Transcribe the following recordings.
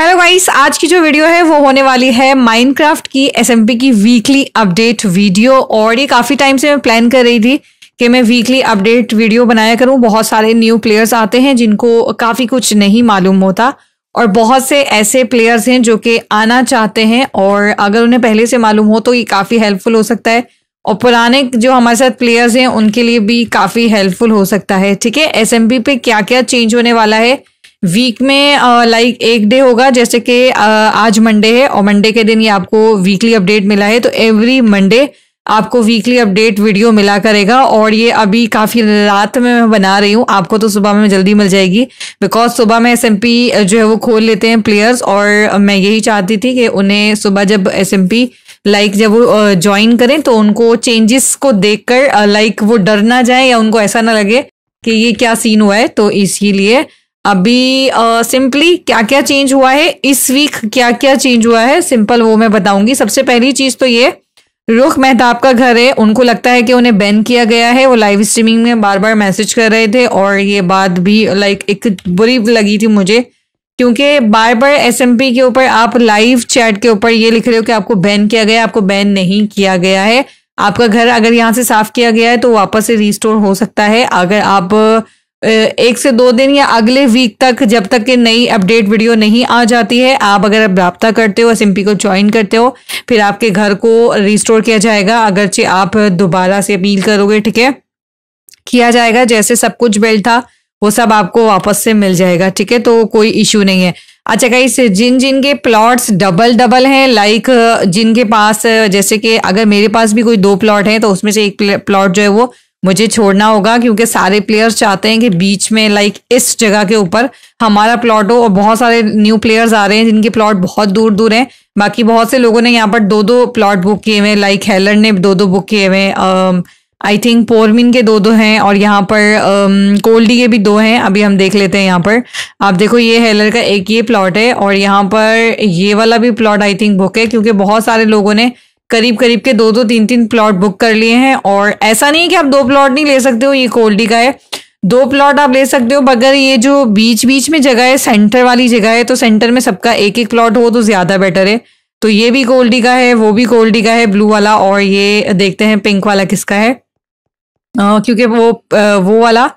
hello guys आज की जो वीडियो है वो होने वाली है माइनक्राफ्ट की एसएमपी की वीकली अपडेट वीडियो और ये काफ़ी टाइम से मैं प्लान कर रही थी कि मैं वीकली अपडेट वीडियो बनाया करूं बहुत सारे न्यू प्लेयर्स आते हैं जिनको काफ़ी कुछ नहीं मालूम होता और बहुत से ऐसे प्लेयर्स हैं जो कि आना चाहते हैं और अगर उन्हें पहले से मालूम हो तो ये काफ़ी हेल्पफुल हो सकता है और पुराने जो हमारे साथ प्लेयर्स हैं उनके लिए भी काफ़ी हेल्पफुल हो सकता है ठीक है एस पे क्या क्या चेंज होने वाला है वीक में लाइक एक डे होगा जैसे कि आज मंडे है और मंडे के दिन ये आपको वीकली अपडेट मिला है तो एवरी मंडे आपको वीकली अपडेट वीडियो मिला करेगा और ये अभी काफ़ी रात में मैं बना रही हूँ आपको तो सुबह में जल्दी मिल जाएगी बिकॉज सुबह में एस जो है वो खोल लेते हैं प्लेयर्स और मैं यही चाहती थी कि उन्हें सुबह जब एस लाइक जब वो ज्वाइन करें तो उनको चेंजेस को देखकर लाइक वो डर ना जाए या उनको ऐसा ना लगे कि ये क्या सीन हुआ है तो इसीलिए अभी सिंपली uh, क्या क्या चेंज हुआ है इस वीक क्या क्या चेंज हुआ है सिंपल वो मैं बताऊंगी सबसे पहली चीज तो ये रुख मेहताब का घर है उनको लगता है कि उन्हें बैन किया गया है वो लाइव स्ट्रीमिंग में बार बार मैसेज कर रहे थे और ये बात भी लाइक एक बुरी लगी थी मुझे क्योंकि बार बार एस के ऊपर आप लाइव चैट के ऊपर ये लिख रहे हो कि आपको बैन किया गया आपको बैन नहीं किया गया है आपका घर अगर यहाँ से साफ किया गया है तो वापस से रिस्टोर हो सकता है अगर आप एक से दो दिन या अगले वीक तक जब तक कि नई अपडेट वीडियो नहीं आ जाती है आप अगर आप रबता करते हो एस को ज्वाइन करते हो फिर आपके घर को रिस्टोर किया जाएगा अगरचे आप दोबारा से अपील करोगे ठीक है किया जाएगा जैसे सब कुछ बेल्ट था वो सब आपको वापस से मिल जाएगा ठीक है तो कोई इशू नहीं है अच्छा कहीं जिन जिन के प्लॉट्स डबल डबल हैं लाइक जिनके पास जैसे कि अगर मेरे पास भी कोई दो प्लॉट हैं तो उसमें से एक प्लॉट जो है वो मुझे छोड़ना होगा क्योंकि सारे प्लेयर्स चाहते हैं कि बीच में लाइक इस जगह के ऊपर हमारा प्लॉट हो और बहुत सारे न्यू प्लेयर्स आ रहे हैं जिनके प्लॉट बहुत दूर दूर हैं बाकी बहुत से लोगों ने यहाँ पर दो दो प्लॉट बुक किए हुए लाइक हेलर ने दो दो बुक किए हुए आई थिंक पोरमिन के दो दो हैं और यहाँ पर कोल्डी um, के भी दो हैं अभी हम देख लेते हैं यहाँ पर आप देखो ये हेलर का एक ये प्लॉट है और यहाँ पर ये वाला भी प्लॉट आई थिंक बुक है क्योंकि बहुत सारे लोगों ने करीब करीब के दो दो तीन तीन प्लॉट बुक कर लिए हैं और ऐसा नहीं है कि आप दो प्लॉट नहीं ले सकते हो ये कोल्डी का है दो प्लॉट आप ले सकते हो मगर ये जो बीच बीच में जगह है सेंटर वाली जगह है तो सेंटर में सबका एक एक प्लॉट हो तो ज्यादा बेटर है तो ये भी कोल्डी का है वो भी कोल्डी का है ब्लू वाला और ये देखते हैं पिंक वाला किसका है आ, क्योंकि वो आ, वो वाला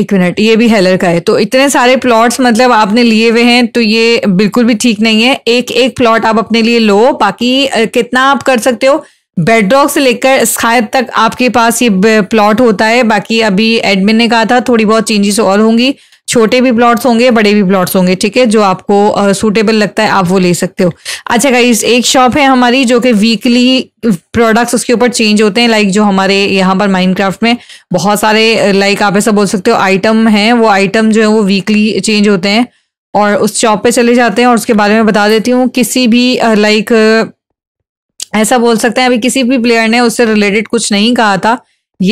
एक मिनट ये भी हेलर का है तो इतने सारे प्लॉट्स मतलब आपने लिए हुए हैं तो ये बिल्कुल भी ठीक नहीं है एक एक प्लॉट आप अपने लिए लो बाकी कितना आप कर सकते हो बेडरॉक से लेकर स्का तक आपके पास ये प्लॉट होता है बाकी अभी एडमिन ने कहा था थोड़ी बहुत चेंजेस और होंगी छोटे भी प्लॉट्स होंगे बड़े भी प्लॉट्स होंगे ठीक है जो आपको सूटेबल लगता है आप वो ले सकते हो अच्छा गाइज एक शॉप है हमारी जो कि वीकली प्रोडक्ट्स उसके ऊपर चेंज होते हैं लाइक जो हमारे यहाँ पर माइनक्राफ्ट में बहुत सारे लाइक आप ऐसा बोल सकते हो आइटम हैं वो आइटम जो है वो वीकली चेंज होते हैं और उस शॉप पे चले जाते हैं और उसके बारे में बता देती हूँ किसी भी लाइक ऐसा बोल सकते हैं अभी किसी भी प्लेयर ने उससे रिलेटेड कुछ नहीं कहा था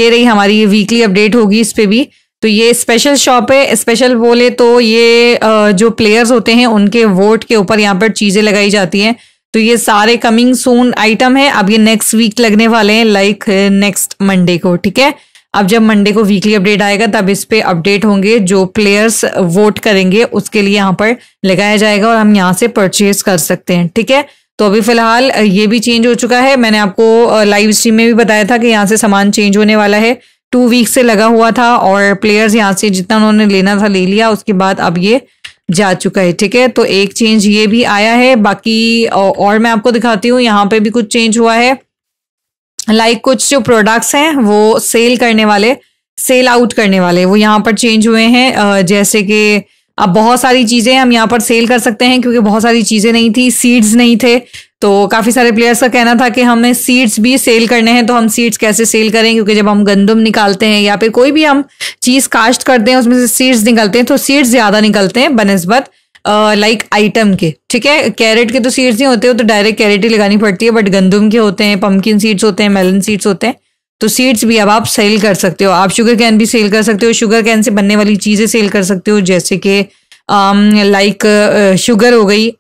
ये रही हमारी वीकली अपडेट होगी इस पर भी तो ये स्पेशल शॉप है स्पेशल बोले तो ये जो प्लेयर्स होते हैं उनके वोट के ऊपर यहाँ पर चीजें लगाई जाती हैं तो ये सारे कमिंग सून आइटम है अब ये नेक्स्ट वीक लगने वाले हैं लाइक नेक्स्ट मंडे को ठीक है अब जब मंडे को वीकली अपडेट आएगा तब इस पे अपडेट होंगे जो प्लेयर्स वोट करेंगे उसके लिए यहाँ पर लगाया जाएगा और हम यहाँ से परचेज कर सकते हैं ठीक है तो अभी फिलहाल ये भी चेंज हो चुका है मैंने आपको लाइव स्ट्रीम में भी बताया था कि यहाँ से सामान चेंज होने वाला है टू वीक्स से लगा हुआ था और प्लेयर्स यहाँ से जितना उन्होंने लेना था ले लिया उसके बाद अब ये जा चुका है ठीक है तो एक चेंज ये भी आया है बाकी और मैं आपको दिखाती हूँ यहाँ पे भी कुछ चेंज हुआ है लाइक like कुछ जो प्रोडक्ट्स हैं वो सेल करने वाले सेल आउट करने वाले वो यहाँ पर चेंज हुए हैं जैसे कि अब बहुत सारी चीज़ें हम यहाँ पर सेल कर सकते हैं क्योंकि बहुत सारी चीज़ें नहीं थी सीड्स नहीं थे तो काफ़ी सारे प्लेयर्स का कहना था कि हमें सीड्स भी सेल करने हैं तो हम सीड्स कैसे सेल करें क्योंकि जब हम गंदम निकालते हैं या फिर कोई भी हम चीज़ काश्त करते हैं उसमें से सीड्स निकलते हैं तो सीड्स ज़्यादा निकलते हैं बनस्बत लाइक आइटम के ठीक है कैरेट के तो सीड्स नहीं होते हो तो डायरेक्ट कैरेट ही लगानी पड़ती है बट गंदम के होते हैं पम्पकिन सीड्स होते हैं मेलन सीड्स होते हैं तो सीड्स भी अब आप सेल कर सकते हो आप शुगर कैन भी सेल कर सकते हो शुगर कैन से बनने वाली चीज़ें सेल कर सकते हो जैसे कि लाइक um, शुगर uh, हो गई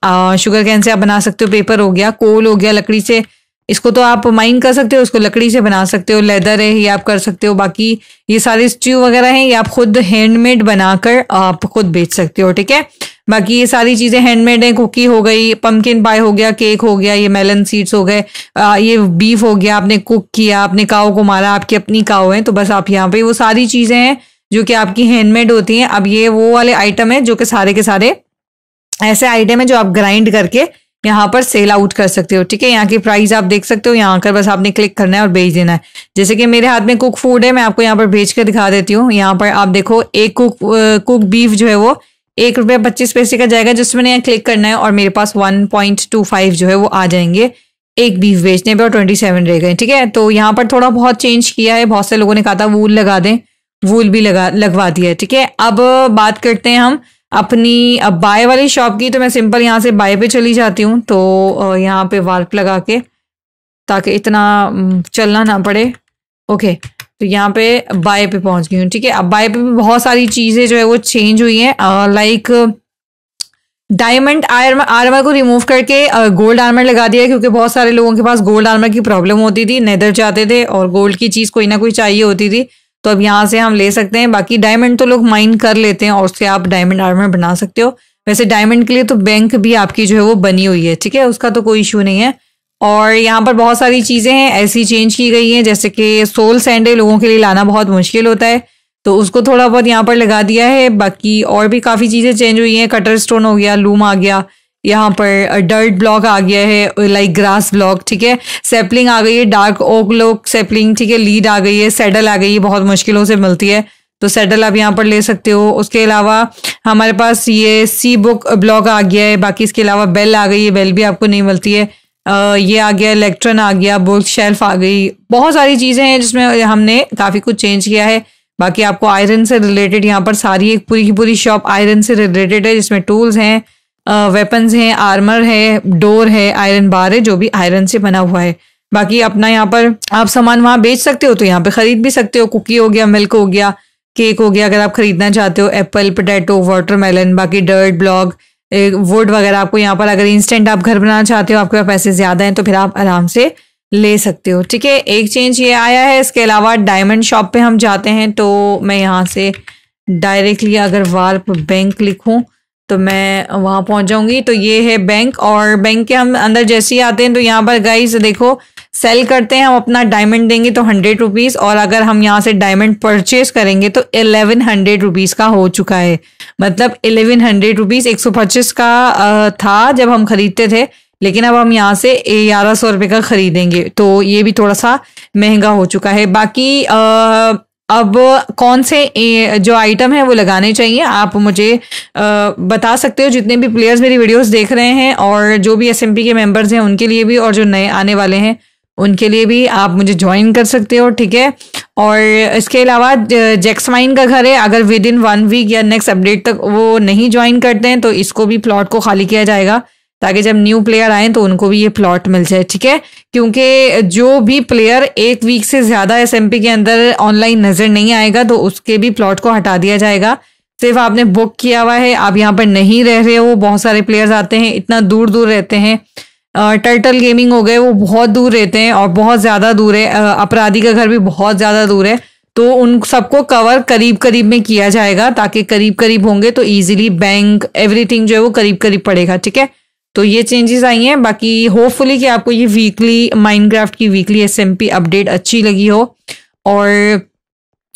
शुगर uh, कैन से आप बना सकते हो पेपर हो गया कोल हो गया लकड़ी से इसको तो आप माइन कर सकते हो उसको लकड़ी से बना सकते हो लेदर है ये आप कर सकते हो बाकी ये सारे स्ट्यू वगैरह हैं ये आप खुद हैंडमेड बनाकर आप खुद बेच सकते हो ठीक है बाकी ये सारी चीज़ें हैंडमेड हैं कुकी हो गई पम्पकिन पाई हो गया केक हो गया ये मेलन सीड्स हो गए uh, ये बीफ हो गया आपने कुक किया आपने काओ को मारा आपकी अपनी काओ है तो बस आप यहाँ पे वो सारी चीज़ें हैं जो कि आपकी हैंडमेड होती हैं अब ये वो वाले आइटम है जो कि सारे के सारे ऐसे आइटम है जो आप ग्राइंड करके यहाँ पर सेल आउट कर सकते हो ठीक है यहाँ की प्राइस आप देख सकते हो यहाँ कर बस आपने क्लिक करना है और भेज देना है जैसे कि मेरे हाथ में कुक फूड है मैं आपको यहाँ पर भेज कर दिखा देती हूँ यहाँ पर आप देखो एक कुक कुक बीफ जो है वो एक रुपये पच्चीस पैसे का जाएगा जिसमें यहाँ क्लिक करना है और मेरे पास वन पॉइंट टू फाइव जो है वो आ जाएंगे एक बीफ बेचने पर और ट्वेंटी सेवन रह गए ठीक है तो यहाँ पर थोड़ा बहुत चेंज किया है बहुत से लोगों ने कहा था वूल लगा दें वूल भी लगा लगवा दिया है ठीक है अब बात करते हैं हम अपनी अब बाय वाली शॉप की तो मैं सिंपल यहाँ से बाय पे चली जाती हूँ तो यहाँ पे वाल्प लगा के ताकि इतना चलना ना पड़े ओके तो यहाँ पे बाय पे पहुँच गई हूँ ठीक है अब बाय पे भी बहुत सारी चीज़ें जो है वो चेंज हुई हैं लाइक डायमंड आर्मर आर्मर को रिमूव करके गोल्ड आर्मर लगा दिया क्योंकि बहुत सारे लोगों के पास गोल्ड आर्मर की प्रॉब्लम होती थी नेदर जाते थे और गोल्ड की चीज़ कोई ना कोई चाहिए होती थी तो अब यहाँ से हम ले सकते हैं बाकी डायमंड तो लोग माइन कर लेते हैं और उससे आप डायमंड आर्मर बना सकते हो वैसे डायमंड के लिए तो बैंक भी आपकी जो है वो बनी हुई है ठीक है उसका तो कोई इशू नहीं है और यहाँ पर बहुत सारी चीज़ें हैं ऐसी चेंज की गई हैं जैसे कि सोल सैंडे लोगों के लिए लाना बहुत मुश्किल होता है तो उसको थोड़ा बहुत यहाँ पर लगा दिया है बाकी और भी काफ़ी चीज़ें चेंज हुई हैं कटर स्टोन हो गया लूम आ गया यहाँ पर डर्ट ब्लॉक आ गया है लाइक ग्रास ब्लॉक ठीक है सेपलिंग आ गई है डार्क ओक लोक सेपलिंग ठीक है लीड आ गई है सेडल आ गई है बहुत मुश्किलों से मिलती है तो सेडल आप यहाँ पर ले सकते हो उसके अलावा हमारे पास ये सी बुक ब्लॉक आ गया है बाकी इसके अलावा बेल आ गई है बेल भी आपको नहीं मिलती है आ, ये आ गया इलेक्ट्रन आ गया बुक शेल्फ आ गई बहुत सारी चीज़ें हैं जिसमें हमने काफ़ी कुछ चेंज किया है बाकी आपको आयरन से रिलेटेड यहाँ पर सारी एक पूरी की पूरी शॉप आयरन से रिलेटेड है जिसमें टूल्स हैं वेपन्स हैं आर्मर है डोर है आयरन बार है जो भी आयरन से बना हुआ है बाकी अपना यहाँ पर आप सामान वहाँ बेच सकते हो तो यहाँ पे खरीद भी सकते हो कुकी हो गया मिल्क हो गया केक हो गया अगर आप खरीदना चाहते हो एप्पल पोटैटो वाटरमेलन बाकी डर्ट ब्लॉग वुड वगैरह आपको यहाँ पर अगर इंस्टेंट आप घर बनाना चाहते हो आपके पास पैसे ज़्यादा हैं तो फिर आप आराम से ले सकते हो ठीक है एक चेंज ये आया है इसके अलावा डायमंड शॉप पे हम जाते हैं तो मैं यहाँ से डायरेक्टली अगर वार्प बैंक लिखूँ तो मैं वहां पहुंच जाऊंगी तो ये है बैंक और बैंक के हम अंदर जैसे ही आते हैं तो यहाँ पर गाइस देखो सेल करते हैं हम अपना डायमंड देंगे तो हंड्रेड रुपीज़ और अगर हम यहाँ से डायमंड परचेज करेंगे तो एलेवन हंड्रेड रुपीज़ का हो चुका है मतलब एलेवन हंड्रेड रुपीज़ एक सौ पच्चीस का था जब हम ख़रीदते थे लेकिन अब हम यहाँ से ग्यारह सौ रुपये का ख़रीदेंगे तो ये भी थोड़ा सा महंगा हो चुका है बाकी आ, अब कौन से जो आइटम है वो लगाने चाहिए आप मुझे बता सकते हो जितने भी प्लेयर्स मेरी वीडियोस देख रहे हैं और जो भी एस के मेंबर्स हैं उनके लिए भी और जो नए आने वाले हैं उनके लिए भी आप मुझे ज्वाइन कर सकते हो ठीक है और इसके अलावा जैक्समाइन का घर है अगर विद इन वन वीक या नेक्स्ट अपडेट तक वो नहीं ज्वाइन करते हैं तो इसको भी प्लॉट को खाली किया जाएगा ताकि जब न्यू प्लेयर आए तो उनको भी ये प्लॉट मिल जाए ठीक है क्योंकि जो भी प्लेयर एक वीक से ज्यादा एस के अंदर ऑनलाइन नजर नहीं आएगा तो उसके भी प्लॉट को हटा दिया जाएगा सिर्फ आपने बुक किया हुआ है आप यहाँ पर नहीं रह रहे हो बहुत सारे प्लेयर्स आते हैं इतना दूर दूर रहते हैं टर्टल गेमिंग हो गए वो बहुत दूर रहते हैं और बहुत ज़्यादा दूर है अपराधी का घर भी बहुत ज़्यादा दूर है तो उन सबको कवर करीब करीब में किया जाएगा ताकि करीब करीब होंगे तो ईजिली बैंक एवरीथिंग जो है वो करीब करीब पड़ेगा ठीक है तो ये चेंजेस आई हैं बाकी होपफुली कि आपको ये वीकली माइनक्राफ्ट की वीकली एस अपडेट अच्छी लगी हो और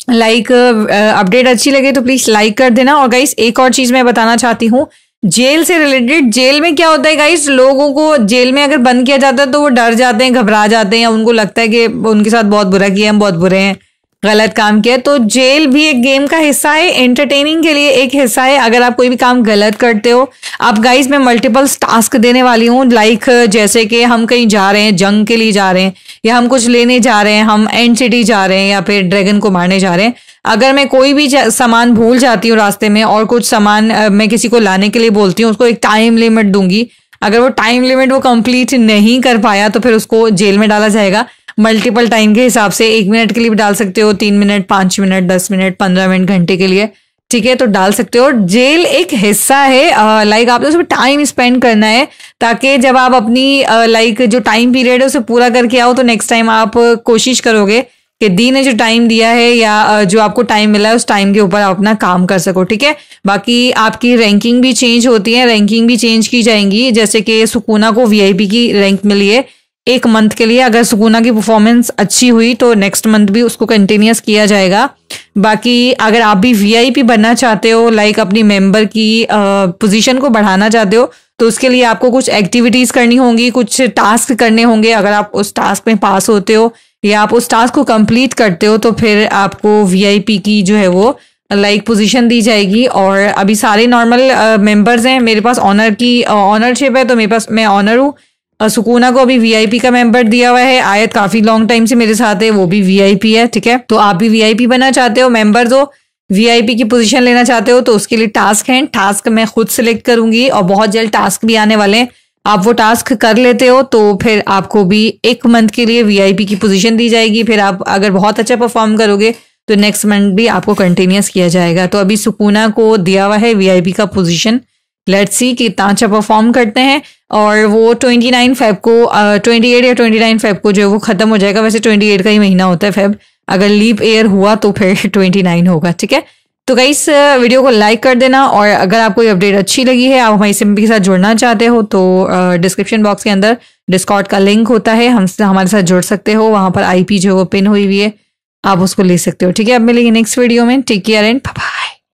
लाइक अपडेट uh, अच्छी लगे तो प्लीज़ लाइक कर देना और गाइस एक और चीज़ मैं बताना चाहती हूँ जेल से रिलेटेड जेल में क्या होता है गाइस लोगों को जेल में अगर बंद किया जाता है तो वो डर जाते हैं घबरा जाते हैं या उनको लगता है कि उनके साथ बहुत बुरा किया हम बहुत बुरे हैं गलत काम किया तो जेल भी एक गेम का हिस्सा है एंटरटेनिंग के लिए एक हिस्सा है अगर आप कोई भी काम गलत करते हो आप गाइज मैं मल्टीपल टास्क देने वाली हूँ लाइक जैसे कि हम कहीं जा रहे हैं जंग के लिए जा रहे हैं या हम कुछ लेने जा रहे हैं हम एंड सिटी जा रहे हैं या फिर ड्रैगन को मारने जा रहे हैं अगर मैं कोई भी सामान भूल जाती हूँ रास्ते में और कुछ सामान मैं किसी को लाने के लिए बोलती हूँ उसको एक टाइम लिमिट दूंगी अगर वो टाइम लिमिट वो कंप्लीट नहीं कर पाया तो फिर उसको जेल में डाला जाएगा मल्टीपल टाइम के हिसाब से एक मिनट के लिए भी डाल सकते हो तीन मिनट पांच मिनट दस मिनट पंद्रह मिनट घंटे के लिए ठीक है तो डाल सकते हो जेल एक हिस्सा है लाइक आपने उसमें टाइम स्पेंड करना है ताकि जब आप अपनी लाइक जो टाइम पीरियड है उसे पूरा करके आओ तो नेक्स्ट टाइम आप कोशिश करोगे कि दी ने जो टाइम दिया है या जो आपको टाइम मिला है उस टाइम के ऊपर आप अपना काम कर सको ठीक है बाकी आपकी रैंकिंग भी चेंज होती है रैंकिंग भी चेंज की जाएंगी जैसे कि सुकूना को वीआईपी की रैंक मिली है एक मंथ के लिए अगर सुकुना की परफॉर्मेंस अच्छी हुई तो नेक्स्ट मंथ भी उसको कंटिन्यूस किया जाएगा बाकी अगर आप भी वीआईपी बनना चाहते हो लाइक अपनी मेंबर की पोजीशन को बढ़ाना चाहते हो तो उसके लिए आपको कुछ एक्टिविटीज करनी होंगी कुछ टास्क करने होंगे अगर आप उस टास्क में पास होते हो या आप उस टास्क को कंप्लीट करते हो तो फिर आपको वीआईपी की जो है वो लाइक like, पोजीशन दी जाएगी और अभी सारे नॉर्मल मेंबर्स हैं मेरे पास ऑनर की ऑनरशिप है तो मेरे पास मैं ऑनर हूँ सुकूना को अभी वीआईपी का मेंबर दिया हुआ है आयत काफी लॉन्ग टाइम से मेरे साथ है वो भी वीआईपी है ठीक है तो आप भी वीआईपी बनना चाहते हो मेंबर हो वीआईपी की पोजीशन लेना चाहते हो तो उसके लिए टास्क हैं टास्क मैं खुद सेलेक्ट करूंगी और बहुत जल्द टास्क भी आने वाले हैं आप वो टास्क कर लेते हो तो फिर आपको भी एक मंथ के लिए वीआईपी की पोजीशन दी जाएगी फिर आप अगर बहुत अच्छा परफॉर्म करोगे तो नेक्स्ट मंथ भी आपको कंटिन्यूस किया जाएगा तो अभी सुकूना को दिया हुआ है वीआईपी का पोजीशन लेट्स सी कि अच्छा परफॉर्म करते हैं और वो ट्वेंटी नाइन फेब को ट्वेंटी एट या ट्वेंटी नाइन फेब को जो है वो ख़त्म हो जाएगा वैसे ट्वेंटी एट का ही महीना होता है फेब अगर लीप एयर हुआ तो फिर ट्वेंटी नाइन होगा ठीक है तो गई वीडियो को लाइक कर देना और अगर आपको ये अपडेट अच्छी लगी है आप हमारी सिम्पी के साथ जुड़ना चाहते हो तो डिस्क्रिप्शन बॉक्स के अंदर डिस्कॉट का लिंक होता है हमसे हमारे साथ जुड़ सकते हो वहाँ पर आईपी जो है वो पिन हुई हुई है आप उसको ले सकते हो ठीक है अब मिलेंगे नेक्स्ट वीडियो में टेक केयर एंड पापा